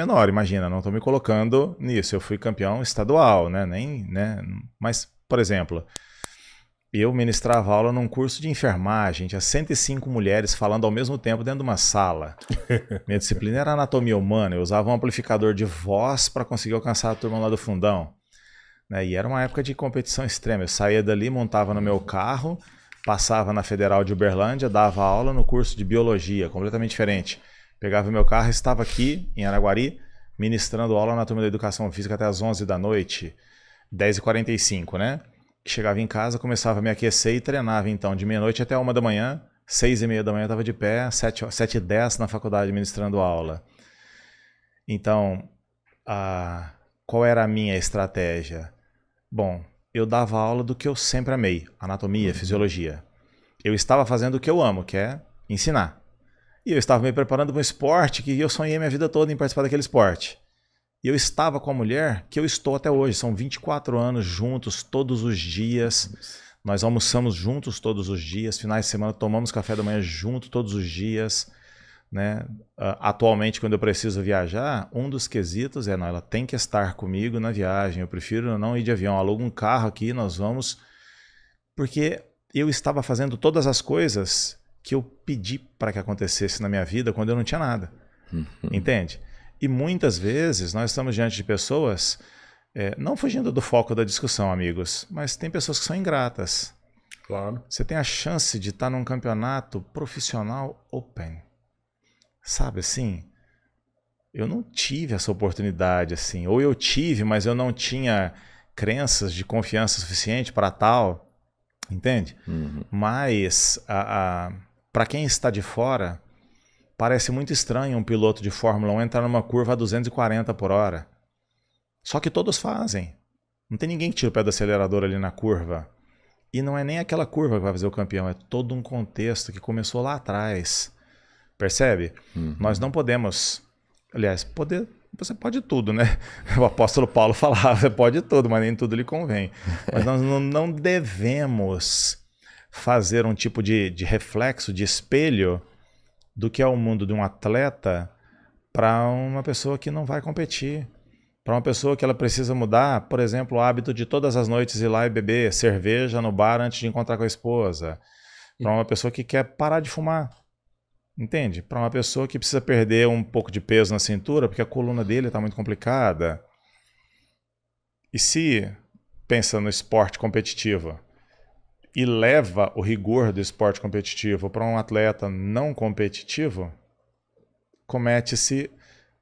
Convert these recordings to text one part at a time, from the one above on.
menor, imagina, não estou me colocando nisso. Eu fui campeão estadual, né? Nem, né? Mas, por exemplo, eu ministrava aula num curso de enfermagem, tinha 105 mulheres falando ao mesmo tempo dentro de uma sala. Minha disciplina era anatomia humana, eu usava um amplificador de voz para conseguir alcançar a turma lá do fundão. Né? E era uma época de competição extrema. Eu saía dali, montava no meu carro, passava na Federal de Uberlândia, dava aula no curso de biologia, completamente diferente. Pegava meu carro, estava aqui em Araguari, ministrando aula na turma da educação física até as 11 da noite, 10h45, né? Chegava em casa, começava a me aquecer e treinava então de meia-noite até uma da manhã, seis e meia da manhã estava de pé, sete, sete e dez na faculdade ministrando aula. Então, a, qual era a minha estratégia? Bom, eu dava aula do que eu sempre amei, anatomia, uhum. fisiologia. Eu estava fazendo o que eu amo, que é ensinar. E eu estava me preparando para um esporte que eu sonhei minha vida toda em participar daquele esporte. E eu estava com a mulher que eu estou até hoje. São 24 anos juntos, todos os dias. Nós almoçamos juntos todos os dias. Finais de semana tomamos café da manhã junto todos os dias. Né? Ah, atualmente, quando eu preciso viajar, um dos quesitos é: não, ela tem que estar comigo na viagem. Eu prefiro não ir de avião. alugo um carro aqui, nós vamos. Porque eu estava fazendo todas as coisas que eu pedi para que acontecesse na minha vida quando eu não tinha nada. Uhum. Entende? E muitas vezes nós estamos diante de pessoas, é, não fugindo do foco da discussão, amigos, mas tem pessoas que são ingratas. Claro. Você tem a chance de estar tá num campeonato profissional open. Sabe assim? Eu não tive essa oportunidade assim. Ou eu tive, mas eu não tinha crenças de confiança suficiente para tal. Entende? Uhum. Mas a, a para quem está de fora, parece muito estranho um piloto de Fórmula 1 entrar numa curva a 240 por hora. Só que todos fazem. Não tem ninguém que tira o pé do acelerador ali na curva. E não é nem aquela curva que vai fazer o campeão, é todo um contexto que começou lá atrás. Percebe? Uhum. Nós não podemos. Aliás, poder. Você pode tudo, né? O apóstolo Paulo falava, você pode tudo, mas nem tudo lhe convém. Mas nós não devemos fazer um tipo de, de reflexo, de espelho do que é o mundo de um atleta para uma pessoa que não vai competir. Para uma pessoa que ela precisa mudar, por exemplo, o hábito de todas as noites ir lá e beber cerveja no bar antes de encontrar com a esposa. Para uma pessoa que quer parar de fumar. Entende? Para uma pessoa que precisa perder um pouco de peso na cintura, porque a coluna dele está muito complicada. E se pensa no esporte competitivo, e leva o rigor do esporte competitivo para um atleta não competitivo, comete-se.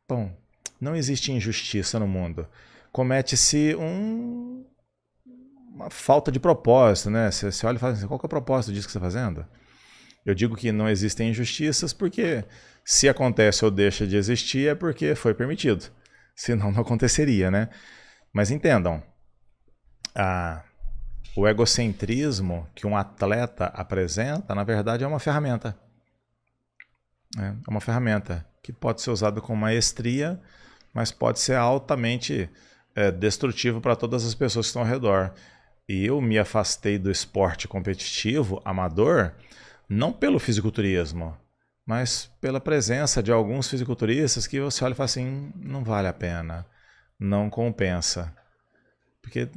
Bom, não existe injustiça no mundo. Comete-se um, uma falta de propósito, né? Você, você olha e fala assim: qual é o propósito disso que você está fazendo? Eu digo que não existem injustiças porque se acontece ou deixa de existir é porque foi permitido. Senão não aconteceria, né? Mas entendam, a ah, o egocentrismo que um atleta apresenta, na verdade, é uma ferramenta. É, é uma ferramenta que pode ser usada com maestria, mas pode ser altamente é, destrutivo para todas as pessoas que estão ao redor. E eu me afastei do esporte competitivo, amador, não pelo fisiculturismo, mas pela presença de alguns fisiculturistas que você olha e fala assim: hum, não vale a pena, não compensa. Porque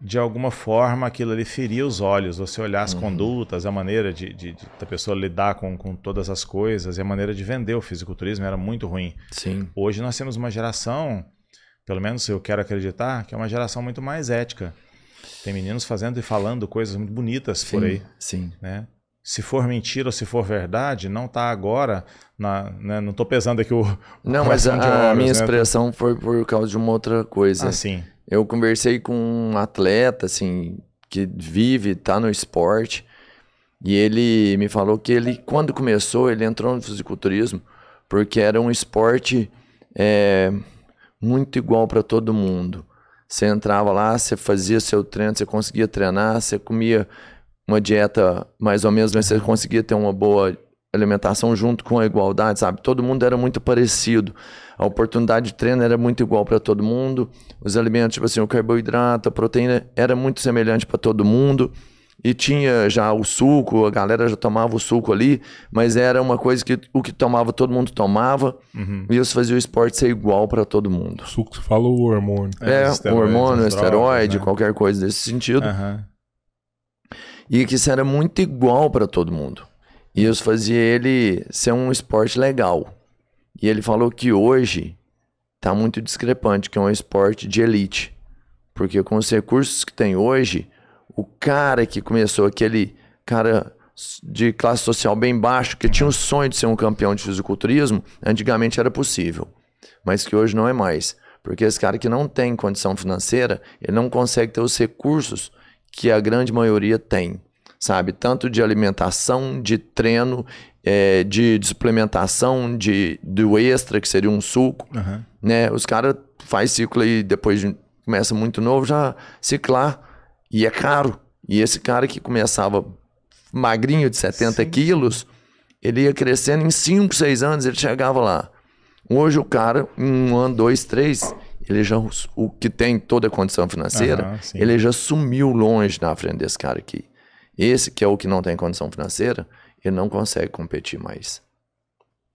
de alguma forma aquilo ali feria os olhos, você olhar as uhum. condutas, a maneira de, de, de, da pessoa lidar com, com todas as coisas e a maneira de vender o fisiculturismo era muito ruim. Sim. Hoje nós temos uma geração, pelo menos eu quero acreditar, que é uma geração muito mais ética. Tem meninos fazendo e falando coisas muito bonitas sim, por aí. Sim. Né? Se for mentira ou se for verdade, não está agora. Na, né? Não estou pesando aqui o. Não, mas a, a minha né? expressão foi por causa de uma outra coisa. Ah, sim eu conversei com um atleta, assim, que vive, tá no esporte, e ele me falou que ele, quando começou, ele entrou no fisiculturismo porque era um esporte é, muito igual para todo mundo. Você entrava lá, você fazia seu treino, você conseguia treinar, você comia uma dieta mais ou menos, mas você conseguia ter uma boa alimentação junto com a igualdade, sabe? Todo mundo era muito parecido. A oportunidade de treino era muito igual para todo mundo. Os alimentos, tipo assim, o carboidrato, a proteína era muito semelhante para todo mundo. E tinha já o suco, a galera já tomava o suco ali, mas era uma coisa que o que tomava todo mundo tomava. Uhum. E isso fazia o esporte ser igual para todo mundo. O suco, você fala o hormônio. É, é o hormônio, o esteroide, né? qualquer coisa desse sentido. Uhum. E que isso era muito igual para todo mundo. E isso fazia ele ser um esporte legal. E ele falou que hoje está muito discrepante, que é um esporte de elite. Porque com os recursos que tem hoje, o cara que começou, aquele cara de classe social bem baixo, que tinha o sonho de ser um campeão de fisiculturismo, antigamente era possível. Mas que hoje não é mais. Porque esse cara que não tem condição financeira, ele não consegue ter os recursos que a grande maioria tem sabe? Tanto de alimentação, de treino, é, de, de, suplementação, de, do extra, que seria um suco, uhum. né? Os caras fazem ciclo aí, depois de, começa muito novo, já ciclar, e é caro. E esse cara que começava magrinho de 70 Sim. quilos, ele ia crescendo em 5, 6 anos, ele chegava lá. Hoje o cara, em um ano, dois, três, ele já, o que tem toda a condição financeira, uhum, ele já sumiu longe na frente desse cara aqui. Esse que é o que não tem condição financeira, ele não consegue competir mais.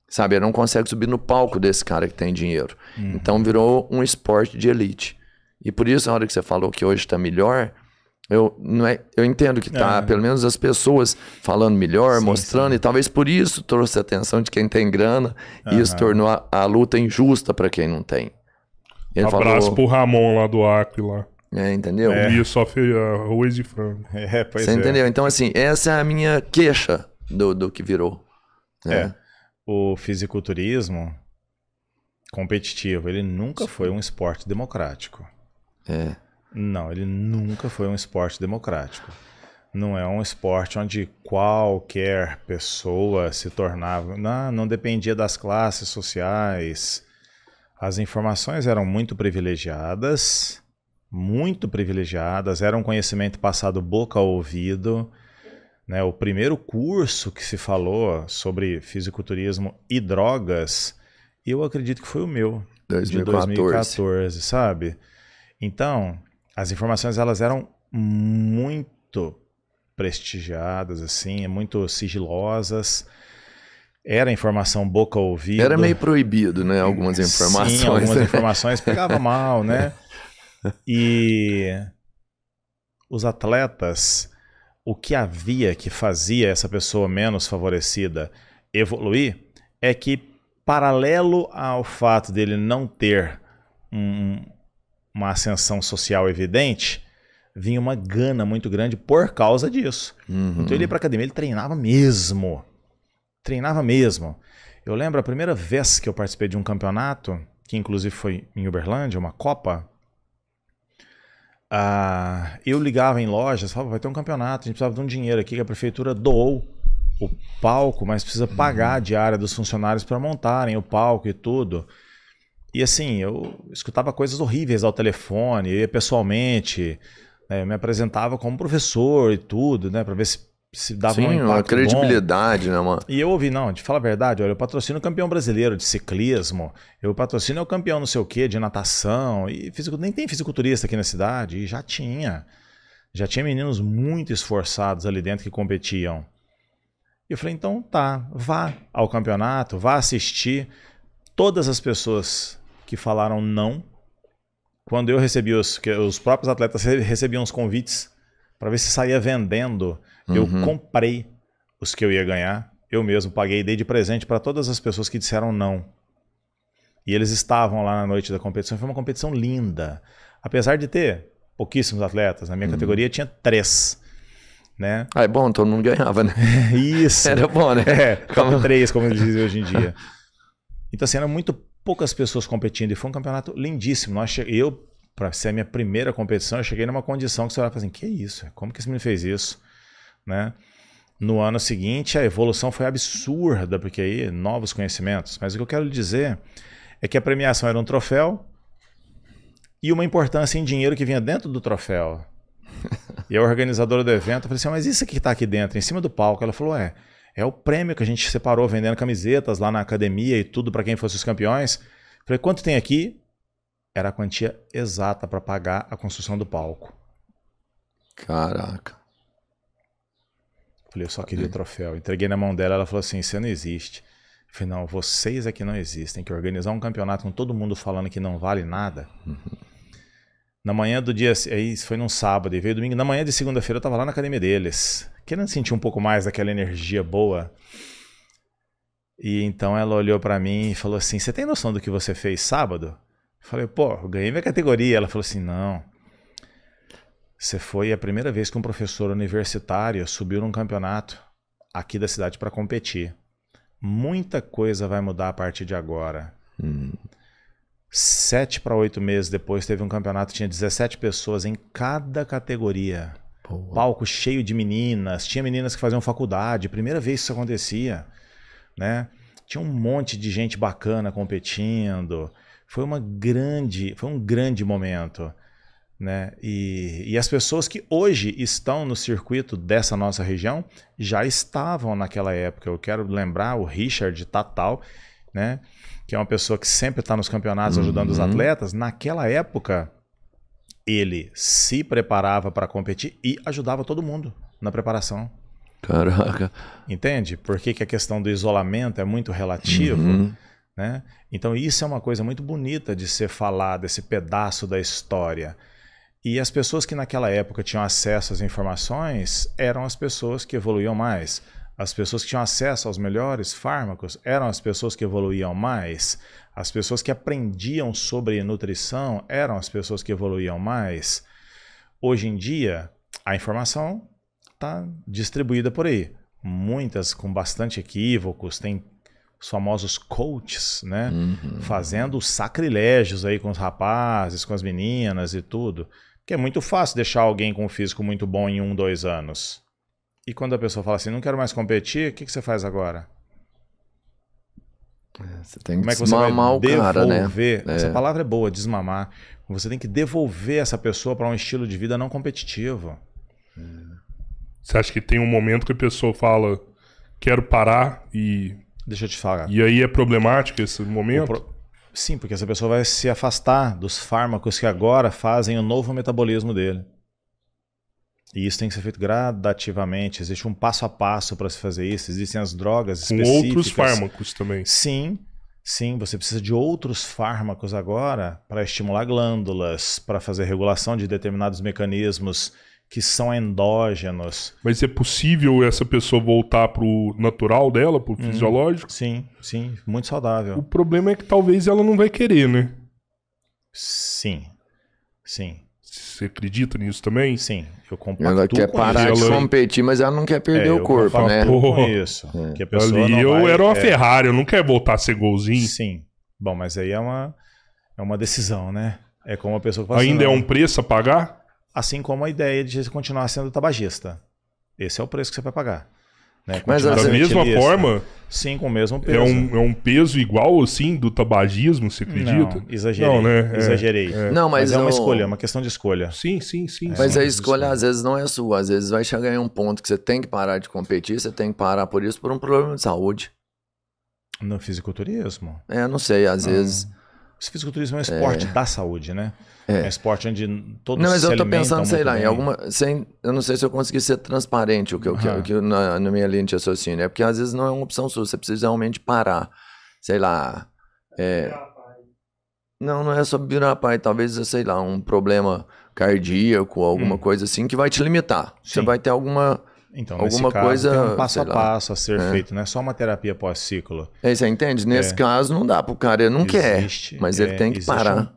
Sabe, ele não consegue subir no palco desse cara que tem dinheiro. Uhum. Então virou um esporte de elite. E por isso, na hora que você falou que hoje está melhor, eu, não é, eu entendo que tá, é. pelo menos as pessoas falando melhor, sim, mostrando, sim. e talvez por isso trouxe a atenção de quem tem grana uhum. e isso tornou a, a luta injusta para quem não tem. Ele Abraço falou, pro Ramon lá do Acre lá. É, entendeu? É. E só arroz e frango. É, pois Você é. entendeu? Então, assim, essa é a minha queixa do, do que virou. Né? É. O fisiculturismo competitivo, ele nunca foi um esporte democrático. É. Não, ele nunca foi um esporte democrático. Não é um esporte onde qualquer pessoa se tornava. Não, não dependia das classes sociais. As informações eram muito privilegiadas muito privilegiadas, era um conhecimento passado boca a ouvido. Né? O primeiro curso que se falou sobre fisiculturismo e drogas, eu acredito que foi o meu, 2014. de 2014, sabe? Então, as informações elas eram muito prestigiadas, assim, muito sigilosas. Era informação boca a ouvido. Era meio proibido, né? Algumas informações. Sim, algumas informações pegava mal, né? e os atletas, o que havia que fazia essa pessoa menos favorecida evoluir é que, paralelo ao fato dele não ter um, uma ascensão social evidente, vinha uma gana muito grande por causa disso. Uhum. Então ele ia pra academia, ele treinava mesmo. Treinava mesmo. Eu lembro a primeira vez que eu participei de um campeonato, que inclusive foi em Uberlândia, uma Copa, ah, eu ligava em lojas, falava, vai ter um campeonato, a gente precisava de um dinheiro aqui que a prefeitura doou o palco, mas precisa uhum. pagar a diária dos funcionários para montarem o palco e tudo. E assim, eu escutava coisas horríveis ao telefone, eu ia pessoalmente, né, eu me apresentava como professor e tudo, né, para ver se se dava Sim, um a credibilidade, bom. né, mano? E eu ouvi, não, de falar a verdade, olha, eu patrocino o campeão brasileiro de ciclismo, eu patrocino o campeão não sei o quê de natação, e fisico, nem tem fisiculturista aqui na cidade, e já tinha. Já tinha meninos muito esforçados ali dentro que competiam. E eu falei, então tá, vá ao campeonato, vá assistir. Todas as pessoas que falaram não, quando eu recebi os, que os próprios atletas recebiam os convites para ver se saía vendendo. Uhum. Eu comprei os que eu ia ganhar, eu mesmo paguei e dei de presente para todas as pessoas que disseram não. E eles estavam lá na noite da competição, foi uma competição linda. Apesar de ter pouquíssimos atletas, na minha uhum. categoria tinha três. Né? Ah, é bom, todo mundo ganhava, né? Isso. Era bom, né? É, como eles dizem hoje em dia. Então, assim, eram muito poucas pessoas competindo e foi um campeonato lindíssimo. eu para ser a minha primeira competição, eu cheguei numa condição que você vai falar assim, que isso? Como que esse menino fez isso? Né? No ano seguinte, a evolução foi absurda, porque aí novos conhecimentos. Mas o que eu quero dizer é que a premiação era um troféu e uma importância em dinheiro que vinha dentro do troféu. E a organizadora do evento falou assim: Mas isso aqui que está aqui dentro, em cima do palco? Ela falou: É, é o prêmio que a gente separou vendendo camisetas lá na academia e tudo para quem fosse os campeões. Eu falei: Quanto tem aqui? era a quantia exata para pagar a construção do palco. Caraca. Falei, eu só queria o troféu. Entreguei na mão dela, ela falou assim: você não existe. Eu falei, não, vocês é não existem. Que organizar um campeonato com todo mundo falando que não vale nada. Uhum. Na manhã do dia, aí foi num sábado e veio domingo. Na manhã de segunda-feira eu tava lá na academia deles, querendo sentir um pouco mais daquela energia boa. E então ela olhou para mim e falou assim: Você tem noção do que você fez sábado? Falei, pô, ganhei minha categoria. Ela falou assim: não. Você foi a primeira vez que um professor universitário subiu num campeonato aqui da cidade para competir. Muita coisa vai mudar a partir de agora. Hum. Sete para oito meses depois teve um campeonato, tinha 17 pessoas em cada categoria. Boa. Palco cheio de meninas, tinha meninas que faziam faculdade, primeira vez que isso acontecia, né? Tinha um monte de gente bacana competindo foi uma grande, foi um grande momento, né? E, e as pessoas que hoje estão no circuito dessa nossa região já estavam naquela época. Eu quero lembrar o Richard Tatal, né? Que é uma pessoa que sempre está nos campeonatos ajudando uhum. os atletas. Naquela época, ele se preparava para competir e ajudava todo mundo na preparação. Caraca. Entende? porque que, que a questão do isolamento é muito relativo? Uhum. Né? Então, isso é uma coisa muito bonita de ser falada, esse pedaço da história. E as pessoas que naquela época tinham acesso às informações eram as pessoas que evoluíam mais. As pessoas que tinham acesso aos melhores fármacos eram as pessoas que evoluíam mais. As pessoas que aprendiam sobre nutrição eram as pessoas que evoluíam mais. Hoje em dia, a informação está distribuída por aí. Muitas com bastante equívocos, tem os famosos coaches, né? Uhum. Fazendo sacrilégios aí com os rapazes, com as meninas e tudo. Que é muito fácil deixar alguém com um físico muito bom em um, dois anos. E quando a pessoa fala assim, não quero mais competir, o que, que você faz agora? É, você tem que Como é que você desmamar vai devolver? o cara, né? É. Essa é. palavra é boa, desmamar. Você tem que devolver essa pessoa para um estilo de vida não competitivo. Você acha que tem um momento que a pessoa fala, quero parar e Deixa eu te falar. E aí é problemático esse momento? Pro... Sim, porque essa pessoa vai se afastar dos fármacos que agora fazem o novo metabolismo dele. E isso tem que ser feito gradativamente. Existe um passo a passo para se fazer isso. Existem as drogas Com outros fármacos também. Sim, Sim, você precisa de outros fármacos agora para estimular glândulas, para fazer regulação de determinados mecanismos que são endógenos. Mas é possível essa pessoa voltar pro natural dela, pro uhum. fisiológico? Sim, sim, muito saudável. O problema é que talvez ela não vai querer, né? Sim, sim. Você acredita nisso também? Sim, eu compactuo Ela quer parar de competir, mas ela não quer perder é, o corpo, né? Com isso. É. Que a pessoa Ali eu vai, era uma é... Ferrari, eu não quero voltar a ser golzinho. Sim. Bom, mas aí é uma, é uma decisão, né? É como a pessoa fala assim, Ainda assim, é um preço a pagar? Assim como a ideia de continuar sendo tabagista. Esse é o preço que você vai pagar. Né? Mas da mesma forma? Sim, com o mesmo peso. É um, é um peso igual, assim, do tabagismo, você acredita? Não, exagerei. Não, né? É, exagerei. É, Não, mas, mas é uma escolha, é uma questão de escolha. Sim, sim, sim. É. Mas sim, a escolha, às vezes, não é sua. Às vezes vai chegar em um ponto que você tem que parar de competir, você tem que parar por isso, por um problema de saúde. No fisiculturismo? É, não sei. Às ah. vezes esse fisiculturismo é um é. esporte é. da saúde, né? É. é um esporte onde todos Não, mas eu tô pensando, sei lá, bem. em alguma. Sem, eu não sei se eu consegui ser transparente o que eu quero, uhum. que, na, na, minha linha de raciocínio. É porque às vezes não é uma opção sua, você precisa realmente parar. Sei lá. É, não, não é sobre virar pai. Talvez, é, sei lá, um problema cardíaco, alguma hum. coisa assim, que vai te limitar. Sim. Você vai ter alguma então, alguma caso, coisa. Tem um passo a passo a ser é. feito, não é só uma terapia pós-ciclo. É, você entende? Nesse é. caso, não dá para o cara, ele não existe, quer, mas ele é, tem que parar.